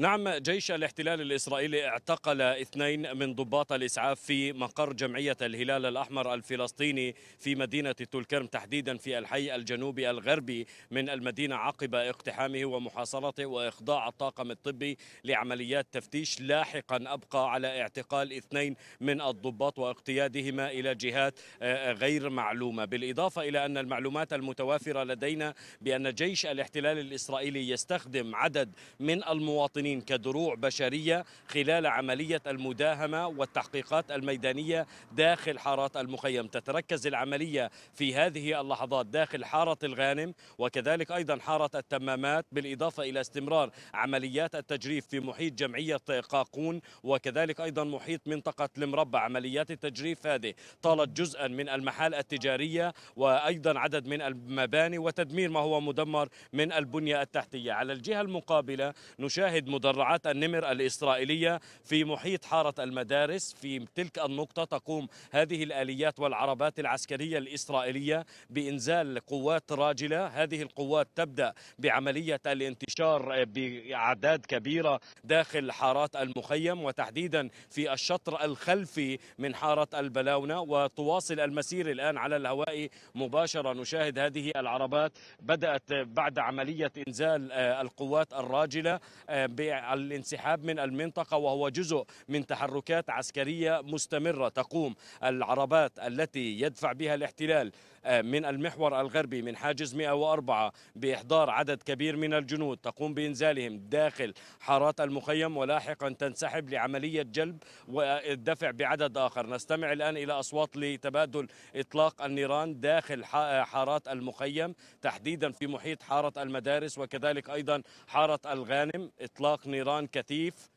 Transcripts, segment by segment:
نعم جيش الاحتلال الإسرائيلي اعتقل اثنين من ضباط الإسعاف في مقر جمعية الهلال الأحمر الفلسطيني في مدينة تولكرم تحديدا في الحي الجنوبي الغربي من المدينة عقب اقتحامه ومحاصرته وإخضاع الطاقم الطبي لعمليات تفتيش لاحقا أبقى على اعتقال اثنين من الضباط واقتيادهما إلى جهات آه، آه، غير معلومة بالإضافة إلى أن المعلومات المتوافرة لدينا بأن جيش الاحتلال الإسرائيلي يستخدم عدد من المواطنين المواطنين كدروع بشرية خلال عملية المداهمة والتحقيقات الميدانية داخل حارات المخيم تتركز العملية في هذه اللحظات داخل حارة الغانم وكذلك أيضا حارة التمامات بالإضافة إلى استمرار عمليات التجريف في محيط جمعية قاقون وكذلك أيضا محيط منطقة المربع عمليات التجريف هذه طالت جزءا من المحال التجارية وأيضا عدد من المباني وتدمير ما هو مدمر من البنية التحتية على الجهة المقابلة نشاهد مدرعات النمر الإسرائيلية في محيط حارة المدارس في تلك النقطة تقوم هذه الآليات والعربات العسكرية الإسرائيلية بإنزال قوات راجلة هذه القوات تبدأ بعملية الانتشار بأعداد كبيرة داخل حارات المخيم وتحديدا في الشطر الخلفي من حارة البلاونة وتواصل المسير الآن على الهواء مباشرة نشاهد هذه العربات بدأت بعد عملية إنزال آه، القوات الراجلة آه، بالانسحاب من المنطقة وهو جزء من تحركات عسكرية مستمرة تقوم العربات التي يدفع بها الاحتلال من المحور الغربي من حاجز 104 بإحضار عدد كبير من الجنود تقوم بإنزالهم داخل حارات المخيم ولاحقا تنسحب لعملية جلب والدفع بعدد آخر نستمع الآن إلى أصوات لتبادل إطلاق النيران داخل حارات المخيم تحديدا في محيط حارة المدارس وكذلك أيضا حارة الغانم إطلاق نيران كثيف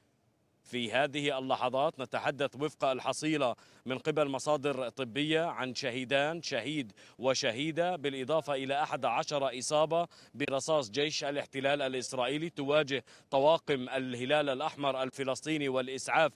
في هذه اللحظات نتحدث وفق الحصيلة من قبل مصادر طبية عن شهيدان شهيد وشهيدة بالإضافة إلى 11 إصابة برصاص جيش الاحتلال الإسرائيلي تواجه طواقم الهلال الأحمر الفلسطيني والإسعاف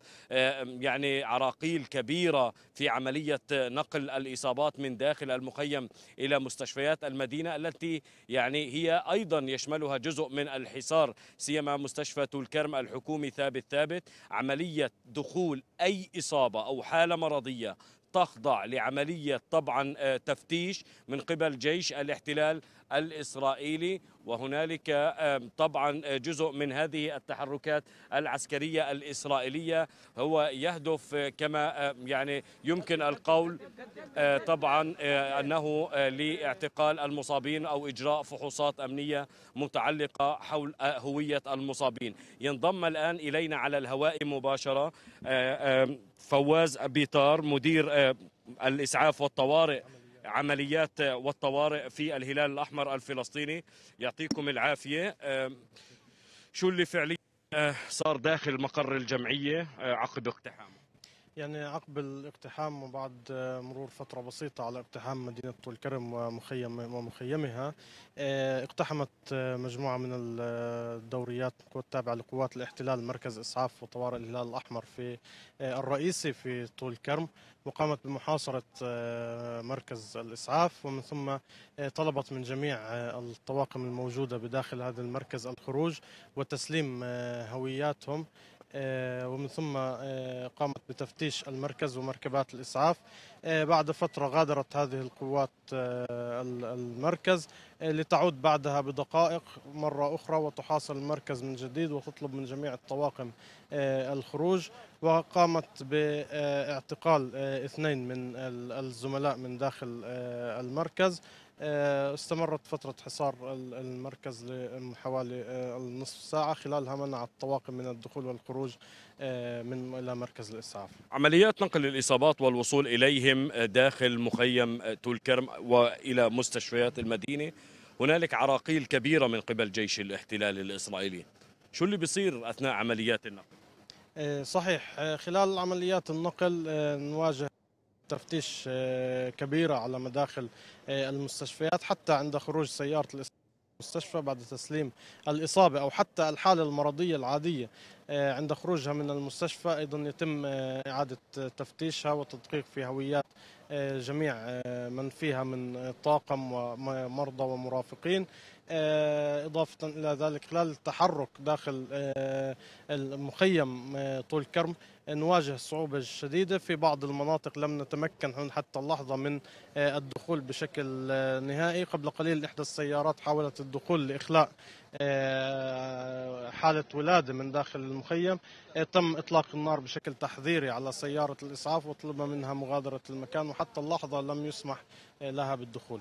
يعني عراقيل كبيرة في عملية نقل الإصابات من داخل المخيم إلى مستشفيات المدينة التي يعني هي أيضا يشملها جزء من الحصار سيما مستشفى الكرم الحكومي ثابت ثابت عملية دخول أي إصابة أو حالة مرضية مرضية تخضع لعملية طبعا آه، تفتيش من قبل جيش الاحتلال الإسرائيلي وهنالك طبعا آه، جزء من هذه التحركات العسكرية الإسرائيلية هو يهدف آه، كما يعني يمكن القول آه، طبعا أنه لاعتقال المصابين أو إجراء فحوصات أمنية متعلقة حول هوية المصابين ينضم الآن إلينا على الهواء مباشرة فواز بيطار مدير الإسعاف والطوارئ عمليات والطوارئ في الهلال الأحمر الفلسطيني يعطيكم العافية شو اللي فعليا أه، صار داخل مقر الجمعية أه، عقب اقتحامه يعني عقب الاقتحام وبعد آه، مرور فترة بسيطة على اقتحام مدينة طول كرم ومخيم ومخيمها آه، اقتحمت آه، مجموعة من الدوريات التابعة لقوات الاحتلال مركز إسعاف وطوارئ الهلال الأحمر في الرئيسي في طول كرم وقامت بمحاصرة مركز الإسعاف ومن ثم طلبت من جميع الطواقم الموجودة بداخل هذا المركز الخروج وتسليم هوياتهم آه، ومن ثم آه، قامت بتفتيش المركز ومركبات الإسعاف آه، بعد فترة غادرت هذه القوات المركز لتعود بعدها بدقائق مرة أخرى وتحاصر المركز من جديد وتطلب من جميع الطواقم الخروج وقامت باعتقال اثنين من الزملاء من داخل المركز آه، استمرت فترة حصار المركز لحوالي آه، النصف ساعة خلالها منع الطواقم من الدخول والخروج آه، من إلى مركز الإسعاف عمليات نقل الإصابات والوصول إليهم داخل مخيم تولكرم وإلى مستشفيات المدينة هنالك عراقيل كبيرة من قبل جيش الاحتلال الإسرائيلي شو اللي بيصير أثناء عمليات النقل؟ صحيح خلال عمليات النقل نواجه تفتيش آه، كبيرة على مداخل آه، المستشفيات حتى عند خروج سيارة المستشفى بعد تسليم الإصابة أو حتى الحالة المرضية العادية آه، عند خروجها من المستشفى أيضا يتم إعادة تفتيشها وتدقيق في هويات جميع من فيها من طاقم ومرضى ومرافقين إضافة إلى ذلك خلال التحرك داخل المخيم طول كرم نواجه صعوبة شديدة في بعض المناطق لم نتمكن حتى اللحظة من آه، الدخول بشكل آه، نهائي قبل قليل إحدى السيارات حاولت الدخول لإخلاء آه، حالة ولادة من داخل المخيم تم إطلاق النار بشكل تحذيري على سيارة الإسعاف وطلب منها مغادرة المكان وحتى اللحظة لم يسمح لها بالدخول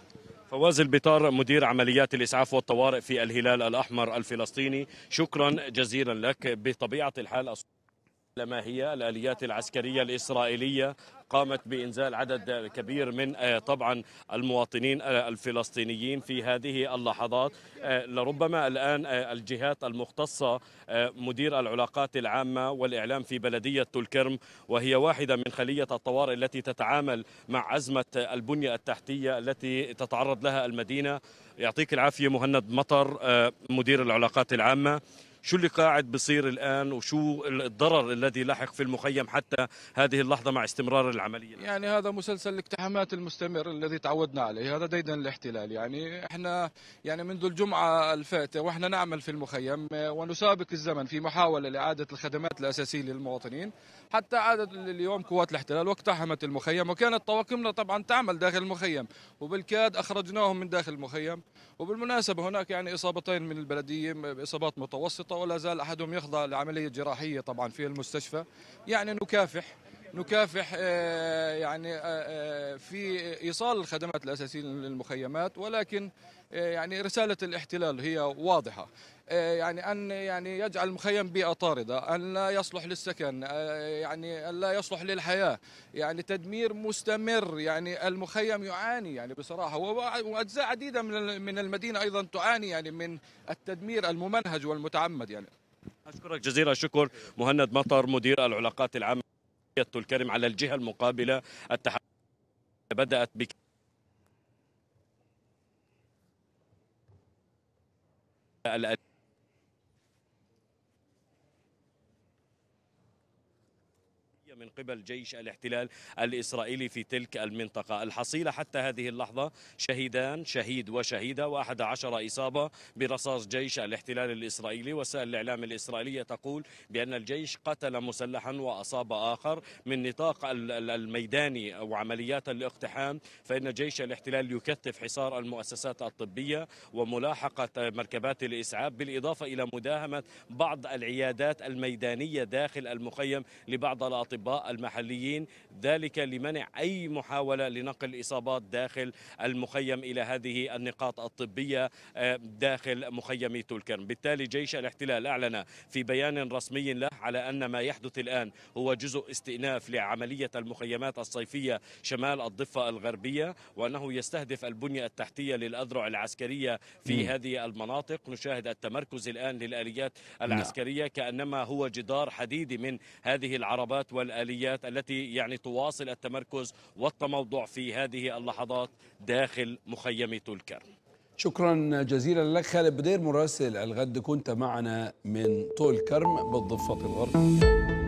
فواز البطار مدير عمليات الإسعاف والطوارئ في الهلال الأحمر الفلسطيني شكرا جزيلا لك بطبيعة الحال ما هي الآليات العسكرية الإسرائيلية قامت بإنزال عدد كبير من آه، طبعا المواطنين آه، الفلسطينيين في هذه اللحظات آه، لربما الآن الجهات المختصة مدير العلاقات العامة والإعلام في بلدية تلكرم وهي واحدة من خلية الطوارئ التي تتعامل مع أزمة البنية التحتية التي تتعرض لها المدينة يعطيك العافية مهند مطر مدير العلاقات العامة شو اللي قاعد بصير الآن وشو الضرر الذي لاحق في المخيم حتى هذه اللحظة مع استمرار العملية يعني هذا مسلسل الاقتحامات المستمر الذي تعودنا عليه هذا ديدن الاحتلال يعني احنا يعني منذ الجمعة الفاتة واحنا نعمل في المخيم ونسابق الزمن في محاولة لإعادة الخدمات الأساسية للمواطنين حتى عادت اليوم قوات الاحتلال واقتحمت المخيم وكانت طواقمنا طبعا تعمل داخل المخيم وبالكاد أخرجناهم من داخل المخيم وبالمناسبة هناك يعني إصابتين من البلدية إصابات متوسطة مربوطة ولا زال أحدهم يخضع لعملية جراحية طبعا في المستشفى يعني نكافح نكافح آه، يعني آه، آه، في ايصال الخدمات الاساسيه للمخيمات ولكن يعني رساله الاحتلال هي واضحه آه، يعني أن يعني يجعل المخيم بيئة طاردة أن لا يصلح للسكن آه، يعني أن لا يصلح للحياة يعني تدمير مستمر يعني المخيم يعاني يعني بصراحة وأجزاء عديدة من من المدينة أيضا تعاني يعني من التدمير الممنهج والمتعمد يعني أشكرك جزيل الشكر مهند مطر مدير العلاقات العامة الكرم على الجهة المقابلة التحقيق بدأت بك الأداء من قبل جيش الاحتلال الإسرائيلي في تلك المنطقة الحصيلة حتى هذه اللحظة شهيدان شهيد وشهيدة وأحد عشر إصابة برصاص جيش الاحتلال الإسرائيلي وسائل الإعلام الإسرائيلية تقول بأن الجيش قتل مسلحا وأصاب آخر من نطاق الميداني وعمليات الاقتحام فإن جيش الاحتلال يكثف حصار المؤسسات الطبية وملاحقة مركبات الإسعاف بالإضافة إلى مداهمة بعض العيادات الميدانية داخل المخيم لبعض الأطباء الأطباء المحليين ذلك لمنع أي محاولة لنقل إصابات داخل المخيم إلى هذه النقاط الطبية آه، داخل مخيم تولكرم بالتالي جيش الاحتلال أعلن في بيان رسمي له على أن ما يحدث الآن هو جزء استئناف لعملية المخيمات الصيفية شمال الضفة الغربية وأنه يستهدف البنية التحتية للأذرع العسكرية في م. هذه المناطق نشاهد التمركز الآن للآليات نعم. العسكرية كأنما هو جدار حديدي من هذه العربات وال والآليات التي يعني تواصل التمركز والتموضع في هذه اللحظات داخل مخيم تولكر شكرا جزيلا لك خالد بدير مراسل الغد كنت معنا من طول كرم بالضفة الغربية